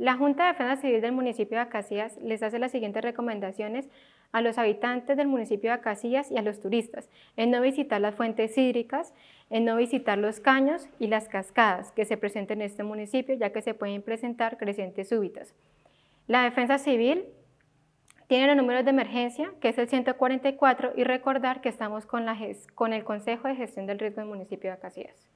La Junta de Defensa Civil del municipio de Acacias les hace las siguientes recomendaciones a los habitantes del municipio de Acacias y a los turistas, en no visitar las fuentes hídricas, en no visitar los caños y las cascadas que se presentan en este municipio, ya que se pueden presentar crecientes súbitas. La Defensa Civil tiene los números de emergencia, que es el 144, y recordar que estamos con, la, con el Consejo de Gestión del Riesgo del municipio de Acacias.